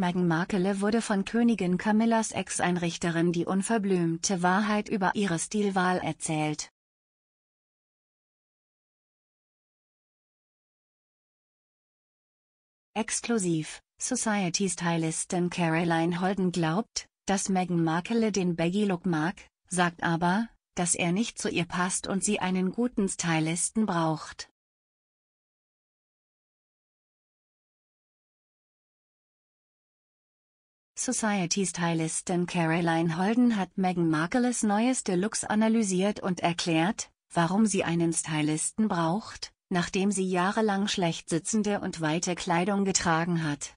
Meghan Markle wurde von Königin Camillas Ex-Einrichterin die unverblümte Wahrheit über ihre Stilwahl erzählt. Exklusiv, Society-Stylistin Caroline Holden glaubt, dass Meghan Markle den Baggy-Look mag, sagt aber, dass er nicht zu ihr passt und sie einen guten Stylisten braucht. Society-Stylistin Caroline Holden hat Meghan Markles neues Deluxe analysiert und erklärt, warum sie einen Stylisten braucht, nachdem sie jahrelang schlecht sitzende und weite Kleidung getragen hat.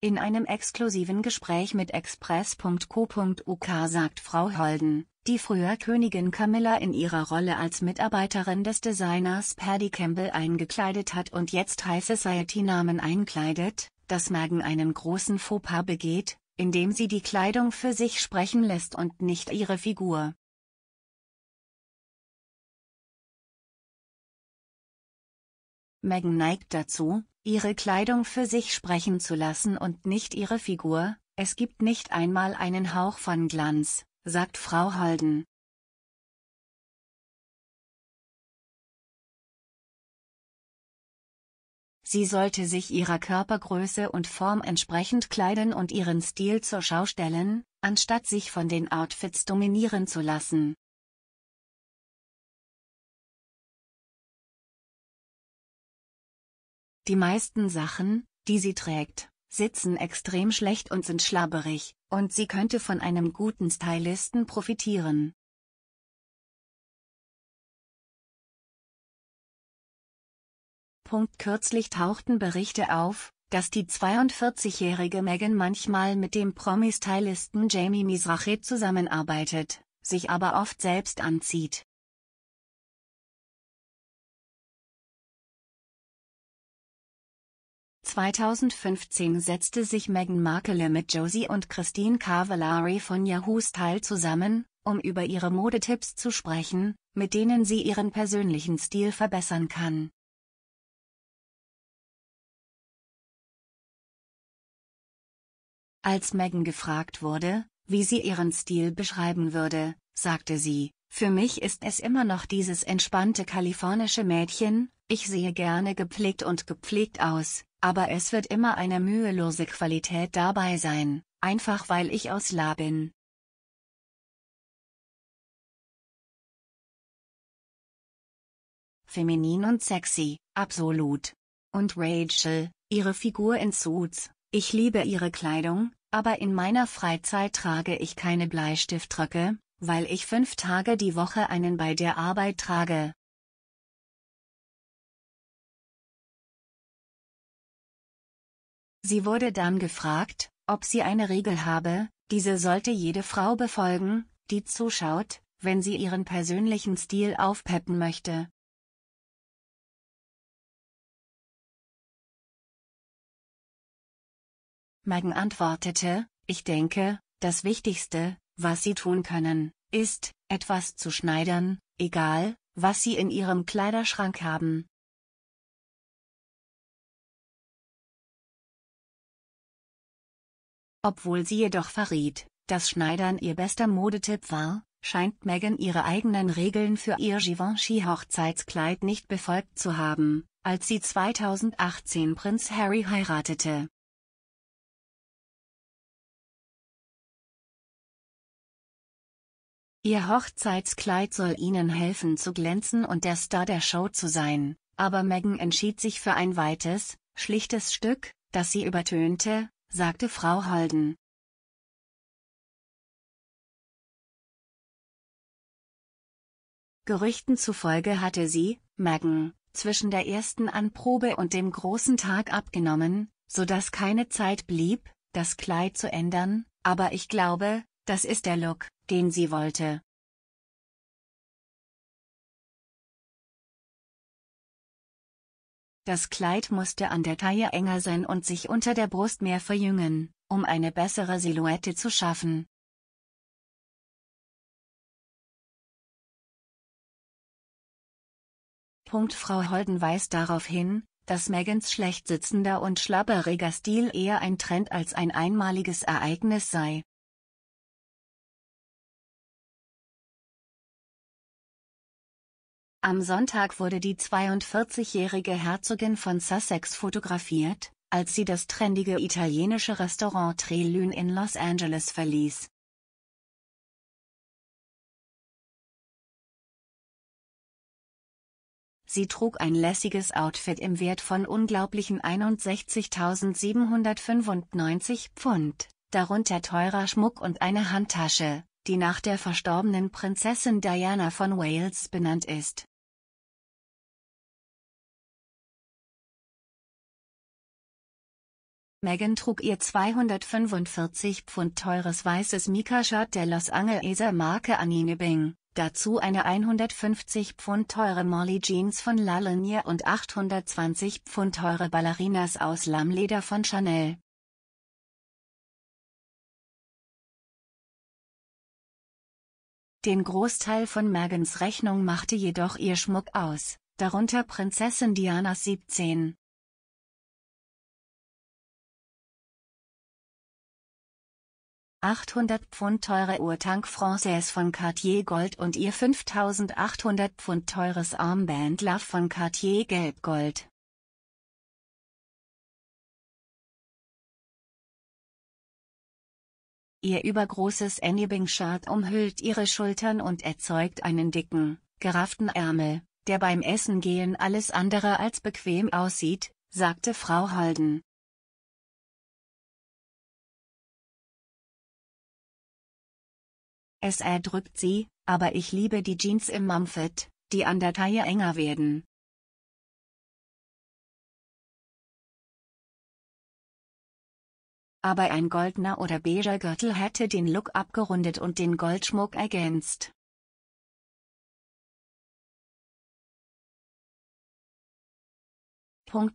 In einem exklusiven Gespräch mit express.co.uk sagt Frau Holden, die früher Königin Camilla in ihrer Rolle als Mitarbeiterin des Designers Paddy Campbell eingekleidet hat und jetzt High Society-Namen einkleidet, dass Megan einen großen Fauxpas begeht, indem sie die Kleidung für sich sprechen lässt und nicht ihre Figur. Megan neigt dazu, ihre Kleidung für sich sprechen zu lassen und nicht ihre Figur, es gibt nicht einmal einen Hauch von Glanz, sagt Frau Holden. Sie sollte sich ihrer Körpergröße und Form entsprechend kleiden und ihren Stil zur Schau stellen, anstatt sich von den Outfits dominieren zu lassen. Die meisten Sachen, die sie trägt, sitzen extrem schlecht und sind schlabberig, und sie könnte von einem guten Stylisten profitieren. Punkt kürzlich tauchten Berichte auf, dass die 42-jährige Megan manchmal mit dem Promi-Stylisten Jamie Mizrahi zusammenarbeitet, sich aber oft selbst anzieht. 2015 setzte sich Meghan Markle mit Josie und Christine Cavallari von Yahoo Style zusammen, um über ihre Modetipps zu sprechen, mit denen sie ihren persönlichen Stil verbessern kann. Als Meghan gefragt wurde, wie sie ihren Stil beschreiben würde, sagte sie, für mich ist es immer noch dieses entspannte kalifornische Mädchen, ich sehe gerne gepflegt und gepflegt aus, aber es wird immer eine mühelose Qualität dabei sein, einfach weil ich aus La bin. Feminin und sexy, absolut. Und Rachel, ihre Figur in Suits, ich liebe ihre Kleidung, aber in meiner Freizeit trage ich keine Bleistiftröcke, weil ich fünf Tage die Woche einen bei der Arbeit trage, Sie wurde dann gefragt, ob sie eine Regel habe, diese sollte jede Frau befolgen, die zuschaut, wenn sie ihren persönlichen Stil aufpeppen möchte. Megan antwortete, ich denke, das Wichtigste, was sie tun können, ist, etwas zu schneidern, egal, was sie in ihrem Kleiderschrank haben. Obwohl sie jedoch verriet, dass Schneidern ihr bester Modetipp war, scheint Meghan ihre eigenen Regeln für ihr Givenchy-Hochzeitskleid nicht befolgt zu haben, als sie 2018 Prinz Harry heiratete. Ihr Hochzeitskleid soll ihnen helfen zu glänzen und der Star der Show zu sein, aber Meghan entschied sich für ein weites, schlichtes Stück, das sie übertönte, sagte Frau Holden. Gerüchten zufolge hatte sie, Megan, zwischen der ersten Anprobe und dem großen Tag abgenommen, so dass keine Zeit blieb, das Kleid zu ändern, aber ich glaube, das ist der Look, den sie wollte. Das Kleid musste an der Taille enger sein und sich unter der Brust mehr verjüngen, um eine bessere Silhouette zu schaffen. Punkt Frau Holden weist darauf hin, dass Megans schlecht sitzender und schlabberiger Stil eher ein Trend als ein einmaliges Ereignis sei. Am Sonntag wurde die 42-jährige Herzogin von Sussex fotografiert, als sie das trendige italienische Restaurant Trelune in Los Angeles verließ. Sie trug ein lässiges Outfit im Wert von unglaublichen 61.795 Pfund, darunter teurer Schmuck und eine Handtasche, die nach der verstorbenen Prinzessin Diana von Wales benannt ist. Meghan trug ihr 245 Pfund teures weißes Mika-Shirt der Los Angeleser Marke Anine Bing, dazu eine 150 Pfund teure Molly Jeans von La und 820 Pfund teure Ballerinas aus Lammleder von Chanel. Den Großteil von Megans Rechnung machte jedoch ihr Schmuck aus, darunter Prinzessin Dianas 17, 800 Pfund teure Uhr Tank Française von Cartier Gold und ihr 5800 Pfund teures Armband Love von Cartier Gelb Gold. Ihr übergroßes Enabing-Shirt umhüllt ihre Schultern und erzeugt einen dicken, gerafften Ärmel, der beim Essen gehen alles andere als bequem aussieht, sagte Frau Holden. Es erdrückt sie, aber ich liebe die Jeans im Mumfit, die an der Taille enger werden. Aber ein goldener oder beiger Gürtel hätte den Look abgerundet und den Goldschmuck ergänzt.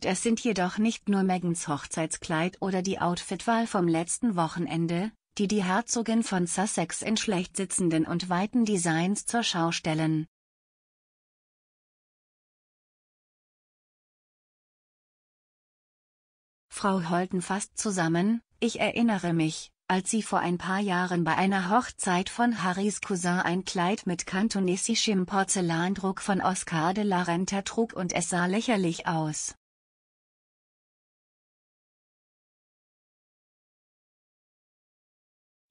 Es sind jedoch nicht nur Megans Hochzeitskleid oder die Outfitwahl vom letzten Wochenende, die die Herzogin von Sussex in schlecht sitzenden und weiten Designs zur Schau stellen. Frau Holten fasst zusammen, ich erinnere mich, als sie vor ein paar Jahren bei einer Hochzeit von Harrys Cousin ein Kleid mit kantonesischem Porzellandruck von Oscar de la Renta trug und es sah lächerlich aus.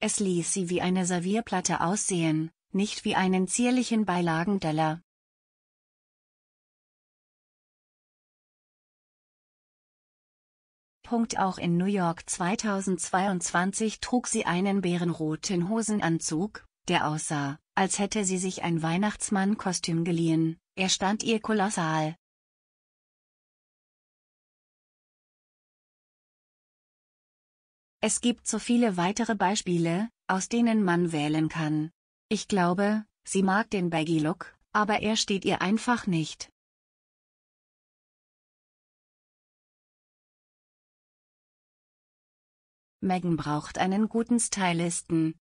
Es ließ sie wie eine Servierplatte aussehen, nicht wie einen zierlichen Beilagenteller. Auch in New York 2022 trug sie einen bärenroten Hosenanzug, der aussah, als hätte sie sich ein Weihnachtsmannkostüm geliehen, er stand ihr kolossal, Es gibt so viele weitere Beispiele, aus denen man wählen kann. Ich glaube, sie mag den Baggy-Look, aber er steht ihr einfach nicht. Megan braucht einen guten Stylisten.